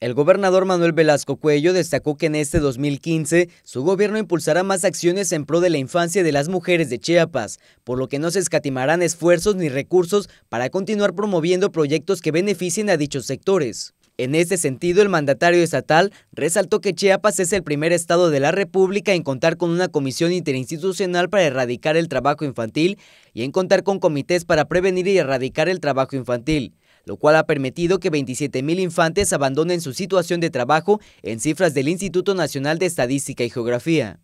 El gobernador Manuel Velasco Cuello destacó que en este 2015 su gobierno impulsará más acciones en pro de la infancia de las mujeres de Chiapas, por lo que no se escatimarán esfuerzos ni recursos para continuar promoviendo proyectos que beneficien a dichos sectores. En este sentido, el mandatario estatal resaltó que Chiapas es el primer estado de la República en contar con una comisión interinstitucional para erradicar el trabajo infantil y en contar con comités para prevenir y erradicar el trabajo infantil lo cual ha permitido que 27.000 infantes abandonen su situación de trabajo en cifras del Instituto Nacional de Estadística y Geografía.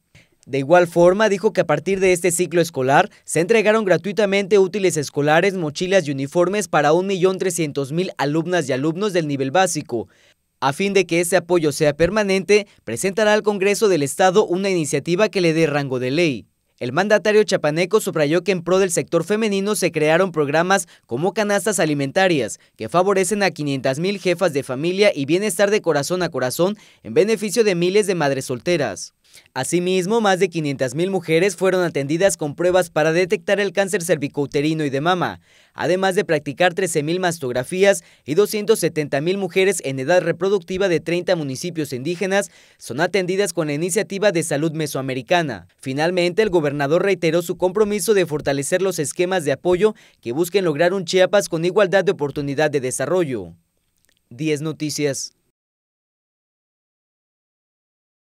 De igual forma, dijo que a partir de este ciclo escolar se entregaron gratuitamente útiles escolares, mochilas y uniformes para 1.300.000 alumnas y alumnos del nivel básico. A fin de que ese apoyo sea permanente, presentará al Congreso del Estado una iniciativa que le dé rango de ley. El mandatario chapaneco subrayó que en pro del sector femenino se crearon programas como canastas alimentarias, que favorecen a 500.000 jefas de familia y bienestar de corazón a corazón en beneficio de miles de madres solteras. Asimismo, más de 500.000 mujeres fueron atendidas con pruebas para detectar el cáncer cervicouterino y de mama, además de practicar 13.000 mastografías y 270.000 mujeres en edad reproductiva de 30 municipios indígenas son atendidas con la iniciativa de salud mesoamericana. Finalmente, el gobernador reiteró su compromiso de fortalecer los esquemas de apoyo que busquen lograr un Chiapas con igualdad de oportunidad de desarrollo. 10 Noticias.